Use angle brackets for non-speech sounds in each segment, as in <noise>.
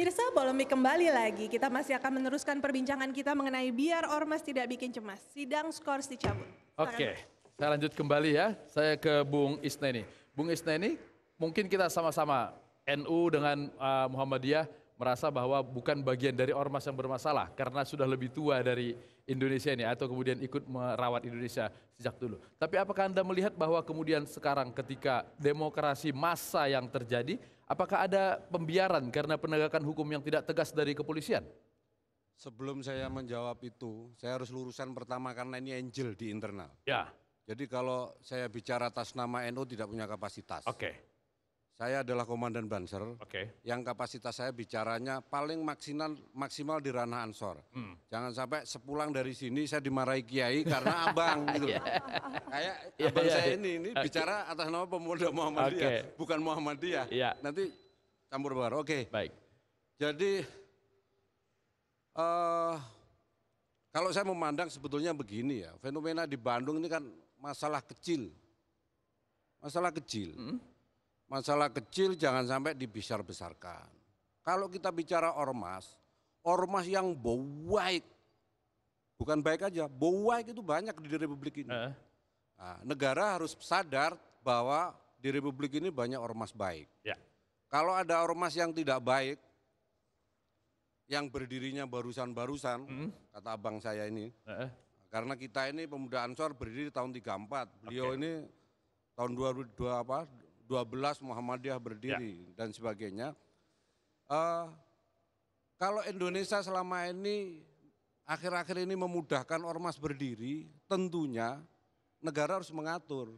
Pemirsa mi kembali lagi, kita masih akan meneruskan perbincangan kita mengenai biar Ormas tidak bikin cemas, sidang skors dicabut. Oke, okay. saya lanjut kembali ya, saya ke Bung Isneni. Bung Isneni, mungkin kita sama-sama NU dengan uh, Muhammadiyah merasa bahwa bukan bagian dari Ormas yang bermasalah karena sudah lebih tua dari Indonesia ini atau kemudian ikut merawat Indonesia sejak dulu. Tapi apakah Anda melihat bahwa kemudian sekarang ketika demokrasi massa yang terjadi, Apakah ada pembiaran karena penegakan hukum yang tidak tegas dari kepolisian? Sebelum saya menjawab itu, saya harus lurusan pertama karena ini angel di internal. Ya. Jadi kalau saya bicara atas nama NU NO, tidak punya kapasitas. Oke. Okay. Saya adalah komandan Banser. Oke. Okay. Yang kapasitas saya bicaranya paling maksimal maksimal di ranah ansor. Hmm. Jangan sampai sepulang dari sini saya dimarahi kiai karena <laughs> abang gitu. Iya. Kayak yeah, abang yeah, saya yeah. ini ini okay. bicara atas nama pemuda Muhammadiyah, okay. bukan Muhammadiyah. Yeah. Nanti campur baru. Oke. Okay. Baik. Jadi uh, kalau saya memandang sebetulnya begini ya, fenomena di Bandung ini kan masalah kecil. Masalah kecil. -hmm Masalah kecil jangan sampai dibesar-besarkan. Kalau kita bicara ormas, ormas yang baik, bukan baik aja, baik itu banyak di Republik ini. Nah, negara harus sadar bahwa di Republik ini banyak ormas baik. Ya. Kalau ada ormas yang tidak baik, yang berdirinya barusan-barusan, hmm. kata abang saya ini, uh. karena kita ini pemuda Ansor berdiri tahun 34, beliau okay. ini tahun 2002 apa 12 Muhammadiyah berdiri ya. dan sebagainya. Uh, kalau Indonesia selama ini akhir-akhir ini memudahkan ormas berdiri, tentunya negara harus mengatur.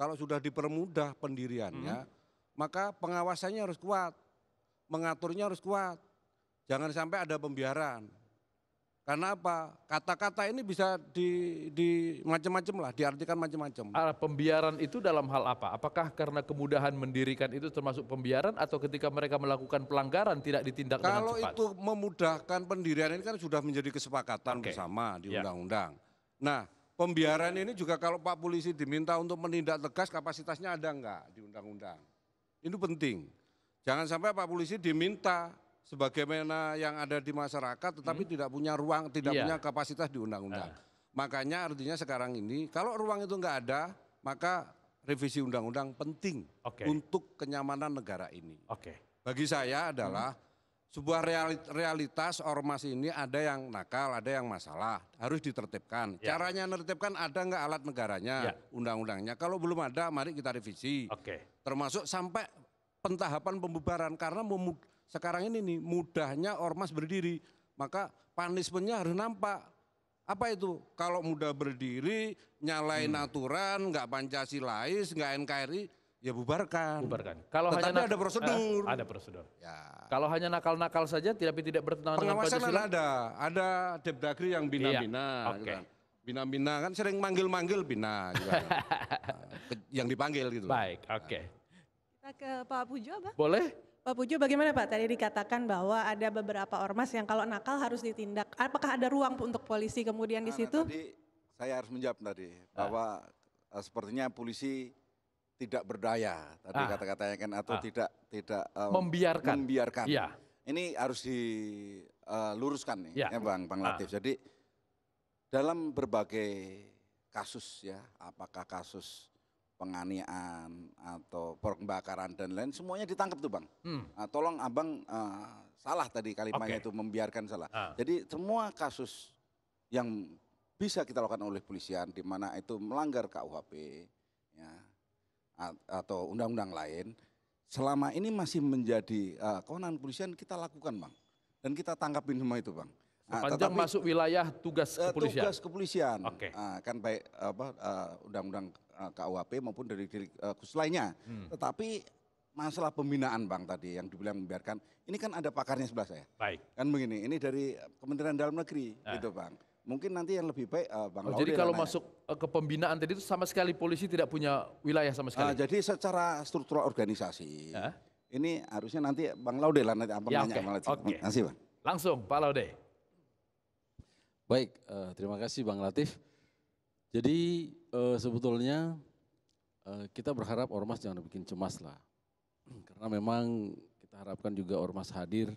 Kalau sudah dipermudah pendiriannya, hmm. maka pengawasannya harus kuat, mengaturnya harus kuat. Jangan sampai ada pembiaran. Karena apa? Kata-kata ini bisa di, di macam-macam lah, diartikan macam-macam. Ah, pembiaran itu dalam hal apa? Apakah karena kemudahan mendirikan itu termasuk pembiaran atau ketika mereka melakukan pelanggaran tidak ditindak Kalau dengan cepat? Kalau itu memudahkan pendirian ini kan sudah menjadi kesepakatan okay. bersama di ya. undang-undang. Ya. Nah, pembiaran ini juga kalau Pak Polisi diminta untuk menindak tegas kapasitasnya ada enggak di undang-undang. Ini penting. Jangan sampai Pak Polisi diminta sebagaimana yang ada di masyarakat tetapi hmm? tidak punya ruang, tidak yeah. punya kapasitas di undang-undang. Uh. Makanya artinya sekarang ini kalau ruang itu enggak ada, maka revisi undang-undang penting okay. untuk kenyamanan negara ini. Oke. Okay. Bagi saya adalah hmm. sebuah realitas ormas ini ada yang nakal, ada yang masalah, harus ditertibkan. Yeah. Caranya menertibkan ada enggak alat negaranya, yeah. undang-undangnya. Kalau belum ada, mari kita revisi. Oke. Okay. Termasuk sampai pentahapan pembubaran karena sekarang ini nih mudahnya ormas berdiri, maka punishmentnya harus nampak. Apa itu? Kalau mudah berdiri, nyalain hmm. aturan, nggak Pancasilais, nggak NKRI, ya bubarkan. Bubarkan. Kalau Tetapi hanya ada prosedur. Eh, ada prosedur. Ya. Kalau hanya nakal-nakal saja, tapi tidak bertentangan dengan kan Pancasila. Pengawasan ada, ada Depdagri yang iya. bina-bina. Iya. Oke. Okay. Gitu kan. Bina-bina kan sering manggil-manggil bina. Gitu kan. <laughs> yang dipanggil gitu. Baik, oke. Okay. Nah ke Pak Pujo, Pak. Boleh. Pak Pujo, bagaimana Pak? Tadi dikatakan bahwa ada beberapa ormas yang kalau nakal harus ditindak. Apakah ada ruang untuk polisi kemudian di nah, nah, situ? Nah, tadi saya harus menjawab tadi bahwa ah. Eh, sepertinya polisi tidak berdaya tadi ah. kata-katanya kan atau ah. tidak tidak um, membiarkan. Membiarkan. Ya. Ini harus diluruskan eh, nih, ya, ya Bang Bang ah. Latif. Ah. Jadi dalam berbagai kasus ya, apakah kasus penganiayaan atau pembakaran dan lain semuanya ditangkap tuh bang. Hmm. Nah, tolong abang uh, salah tadi kalimatnya okay. itu membiarkan salah. Uh. Jadi semua kasus yang bisa kita lakukan oleh polisian di mana itu melanggar KUHP ya atau undang-undang lain selama ini masih menjadi uh, kewenangan polisian kita lakukan bang dan kita tangkapin semua itu bang. Sepanjang masuk wilayah tugas eh, kepolisian. Tugas kepolisian. Oke. Okay. Uh, kan baik apa undang-undang Eh, KUHP maupun dari diri eh, lainnya. Hmm. Tetapi masalah pembinaan bang tadi yang dibilang membiarkan, ini kan ada pakarnya sebelah saya. Baik. Kan begini, ini dari Kementerian Dalam Negeri nah. gitu bang. Mungkin nanti yang lebih baik uh, bang. Oh, jadi kalau nanya. masuk ke pembinaan tadi itu sama sekali polisi tidak punya wilayah sama sekali. Uh, jadi secara struktural organisasi uh. ini harusnya nanti bang Laude lah nanti apa ya, nanya okay. bang Okay. Kasih bang. Langsung Pak Laude. Baik, uh, terima kasih Bang Latif. Jadi uh, sebetulnya uh, kita berharap ormas jangan bikin cemas lah, <clears throat> karena memang kita harapkan juga ormas hadir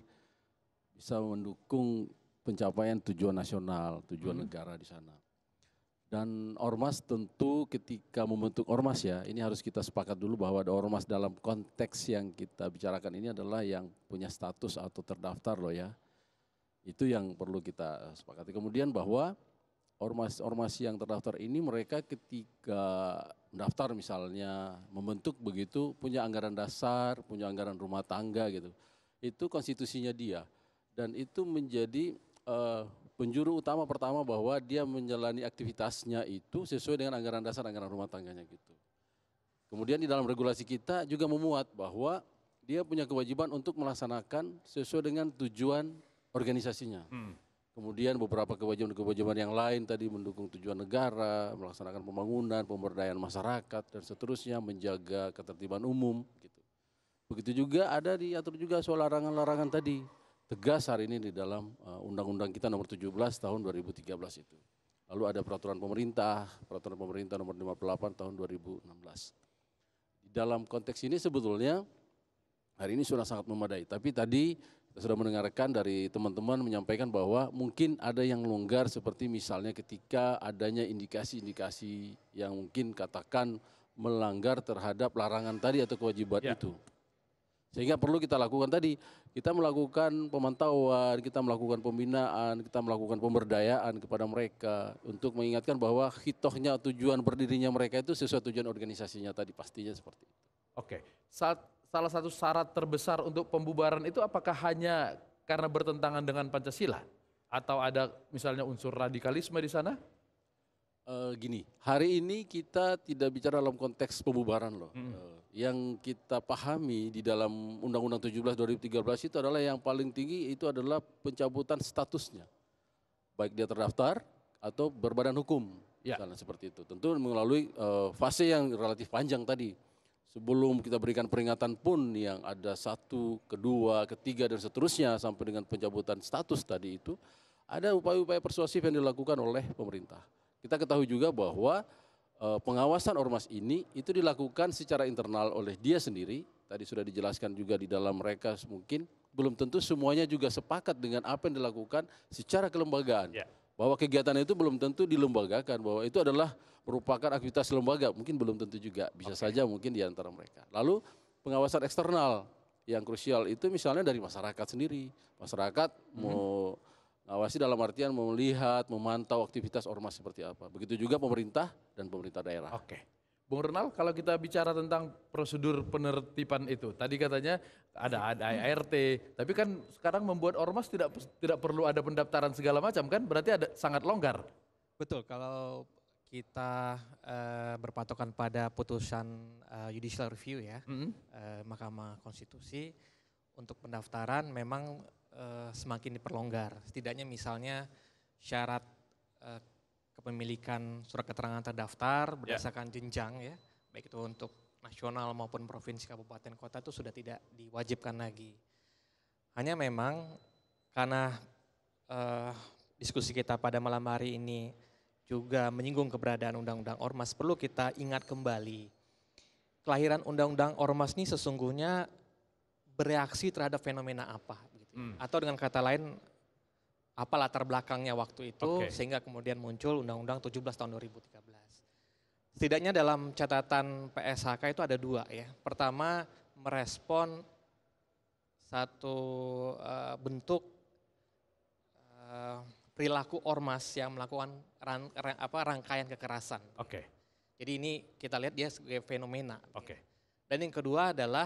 bisa mendukung pencapaian tujuan nasional, tujuan hmm. negara di sana. Dan ormas tentu ketika membentuk ormas ya, ini harus kita sepakat dulu bahwa ada ormas dalam konteks yang kita bicarakan ini adalah yang punya status atau terdaftar loh ya. Itu yang perlu kita eh, sepakati. Kemudian bahwa ormas-ormas yang terdaftar ini mereka ketika mendaftar misalnya membentuk begitu punya anggaran dasar, punya anggaran rumah tangga gitu. Itu konstitusinya dia dan itu menjadi uh, penjuru utama pertama bahwa dia menjalani aktivitasnya itu sesuai dengan anggaran dasar anggaran rumah tangganya gitu. Kemudian di dalam regulasi kita juga memuat bahwa dia punya kewajiban untuk melaksanakan sesuai dengan tujuan organisasinya. Hmm. Kemudian beberapa kewajiban-kewajiban yang lain tadi mendukung tujuan negara, melaksanakan pembangunan, pemberdayaan masyarakat dan seterusnya, menjaga ketertiban umum gitu. Begitu juga ada diatur juga soal larangan-larangan tadi. Tegas hari ini di dalam eh, undang-undang uh, kita nomor 17 tahun 2013 itu. Lalu ada peraturan pemerintah, peraturan pemerintah nomor 58 tahun 2016. Di dalam konteks ini sebetulnya hari ini sudah sangat memadai, tapi tadi sudah mendengarkan dari teman-teman menyampaikan bahwa mungkin ada yang longgar seperti misalnya ketika adanya indikasi-indikasi yang mungkin katakan melanggar terhadap larangan tadi atau kewajiban ya. itu. Sehingga perlu kita lakukan tadi, kita melakukan pemantauan, kita melakukan pembinaan, kita melakukan pemberdayaan kepada mereka untuk mengingatkan bahwa hitohnya tujuan berdirinya mereka itu sesuai tujuan organisasinya tadi pastinya seperti itu. Oke, saat salah satu syarat terbesar untuk pembubaran itu apakah hanya karena bertentangan dengan Pancasila atau ada misalnya unsur radikalisme di sana? Uh, gini, hari ini kita tidak bicara dalam konteks pembubaran loh. Hmm. yang kita pahami di dalam Undang-Undang 17 2013 itu adalah yang paling tinggi itu adalah pencabutan statusnya. Baik dia terdaftar atau berbadan hukum. Ya. Misalnya seperti itu. Tentu melalui uh, fase yang relatif panjang tadi sebelum kita berikan peringatan pun yang ada satu, kedua, ketiga dan seterusnya sampai dengan pencabutan status tadi itu ada upaya-upaya persuasif yang dilakukan oleh pemerintah. Kita ketahui juga bahwa e, pengawasan ormas ini itu dilakukan secara internal oleh dia sendiri. Tadi sudah dijelaskan juga di dalam mereka mungkin belum tentu semuanya juga sepakat dengan apa yang dilakukan secara kelembagaan. Yeah bahwa kegiatan itu belum tentu dilembagakan bahwa itu adalah merupakan aktivitas lembaga mungkin belum tentu juga bisa okay. saja mungkin di antara mereka lalu pengawasan eksternal yang krusial itu misalnya dari masyarakat sendiri masyarakat mhm. mau awasi dalam artian melihat memantau aktivitas ormas seperti apa begitu juga pemerintah dan pemerintah daerah oke okay. Bung Renal, kalau kita bicara tentang prosedur penertiban itu, tadi katanya ada ada ART, tapi kan sekarang membuat ormas tidak tidak perlu ada pendaftaran segala macam kan, berarti ada sangat longgar. Betul, kalau kita uh, berpatokan pada putusan uh, judicial review ya, mm -hmm. uh, Mahkamah Konstitusi untuk pendaftaran memang uh, semakin diperlonggar. Setidaknya misalnya syarat uh, kepemilikan surat keterangan terdaftar ya. berdasarkan yeah. jenjang ya, baik itu untuk nasional maupun provinsi, kabupaten, kota itu sudah tidak diwajibkan lagi. Hanya memang karena uh, diskusi kita pada malam hari ini juga menyinggung keberadaan Undang-Undang Ormas, perlu kita ingat kembali. Kelahiran Undang-Undang Ormas ini sesungguhnya bereaksi terhadap fenomena apa. Gitu. Ya? Hmm. Atau dengan kata lain apa latar belakangnya waktu itu okay. sehingga kemudian muncul Undang-Undang 17 tahun 2013. Setidaknya dalam catatan PSHK itu ada dua ya. Pertama merespon satu uh, bentuk uh, perilaku ormas yang melakukan ran, ran, apa rangkaian kekerasan. Oke. Okay. Jadi ini kita lihat dia sebagai fenomena. Oke. Okay. Dan yang kedua adalah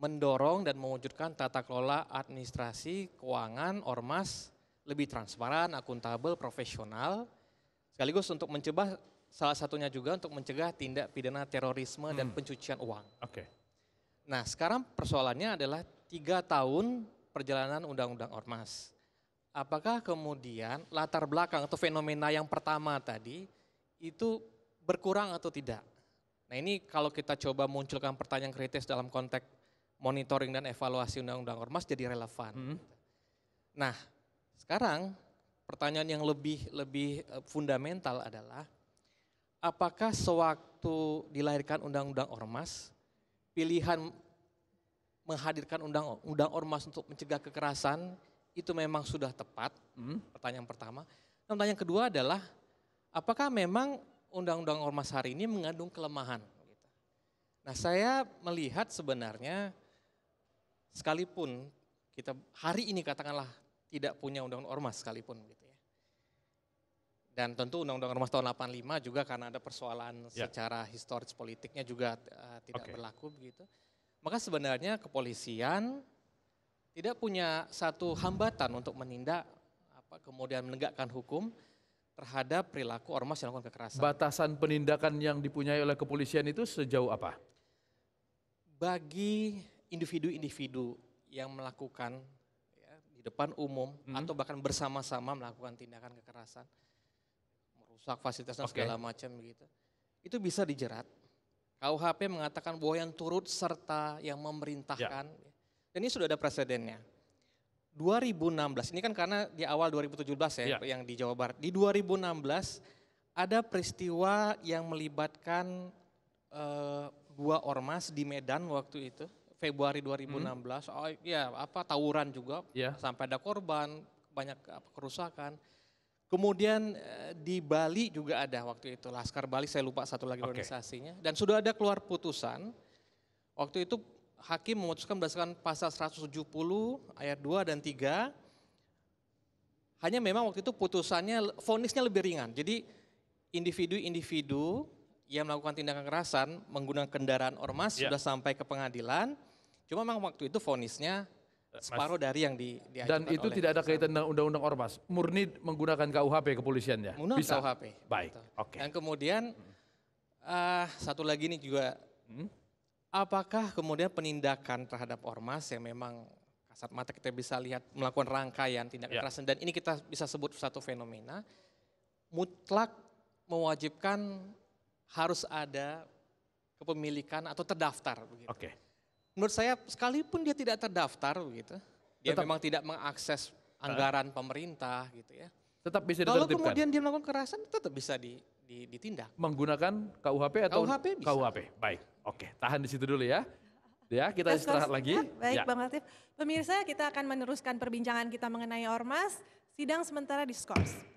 mendorong dan mewujudkan tata kelola administrasi keuangan ormas lebih transparan, akuntabel, profesional, sekaligus untuk mencegah salah satunya juga untuk mencegah tindak pidana terorisme hmm. dan pencucian uang. Oke. Okay. Nah sekarang persoalannya adalah tiga tahun perjalanan undang-undang ormas. Apakah kemudian latar belakang atau fenomena yang pertama tadi itu berkurang atau tidak? Nah ini kalau kita coba munculkan pertanyaan kritis dalam konteks monitoring dan evaluasi undang-undang ormas jadi relevan. Hmm. Nah sekarang pertanyaan yang lebih lebih eh, fundamental adalah apakah sewaktu dilahirkan undang-undang ormas pilihan menghadirkan undang-undang ormas untuk mencegah kekerasan itu memang sudah tepat? Hmm. Pertanyaan pertama. Dan pertanyaan kedua adalah apakah memang undang-undang ormas hari ini mengandung kelemahan? Nah, saya melihat sebenarnya sekalipun kita hari ini katakanlah tidak punya undang-undang ormas sekalipun gitu ya. Dan tentu undang-undang ormas tahun 85 juga karena ada persoalan yeah. secara historis politiknya juga uh, tidak okay. berlaku begitu. Maka sebenarnya kepolisian tidak punya satu hambatan untuk menindak apa kemudian menegakkan hukum terhadap perilaku ormas yang melakukan kekerasan. Batasan penindakan yang dipunyai oleh kepolisian itu sejauh apa? Bagi individu-individu yang melakukan di depan umum hmm. atau bahkan bersama-sama melakukan tindakan kekerasan, merusak fasilitas okay. segala macam begitu, itu bisa dijerat. KUHP mengatakan bahwa yang turut serta yang memerintahkan, ya. dan ini sudah ada presidennya. 2016 ini kan karena di awal 2017 ya, ya yang di Jawa Barat. Di 2016 ada peristiwa yang melibatkan uh, dua ormas di Medan waktu itu Februari 2016 hmm. oh ya apa tawuran juga yeah. sampai ada korban banyak apa, kerusakan kemudian eh, di Bali juga ada waktu itu Laskar Bali saya lupa satu lagi okay. organisasinya dan sudah ada keluar putusan waktu itu hakim memutuskan berdasarkan pasal 170 ayat 2 dan 3 hanya memang waktu itu putusannya fonisnya lebih ringan jadi individu-individu yang melakukan tindakan kekerasan menggunakan kendaraan ormas yeah. sudah sampai ke pengadilan. Cuma memang waktu itu vonisnya eh, separuh dari yang di Dan itu oleh tidak ada kaitan dengan undang-undang Ormas. Murni menggunakan KUHP kepolisian ya. Bisa. KUHP. Baik. Oke. Okay. Dan kemudian uh, satu lagi nih juga hmm? apakah kemudian penindakan terhadap Ormas yang memang kasat mata kita bisa lihat melakukan rangkaian tindak ya. kekerasan ya. dan ini kita bisa sebut satu fenomena mutlak mewajibkan harus ada kepemilikan atau terdaftar Oke. Okay menurut saya sekalipun dia tidak terdaftar gitu, dia tetap, memang tidak mengakses anggaran uh, pemerintah gitu ya. Tetap bisa ditertibkan. Kalau kemudian dia melakukan kekerasan tetap bisa di, di, ditindak. Menggunakan KUHP atau KUHP bisa. KUHP. Baik. Oke, tahan di situ dulu ya. Ya, kita istirahat lagi. Ah, baik, ya. Bang Latif. Pemirsa, kita akan meneruskan perbincangan kita mengenai ormas sidang sementara di Skors.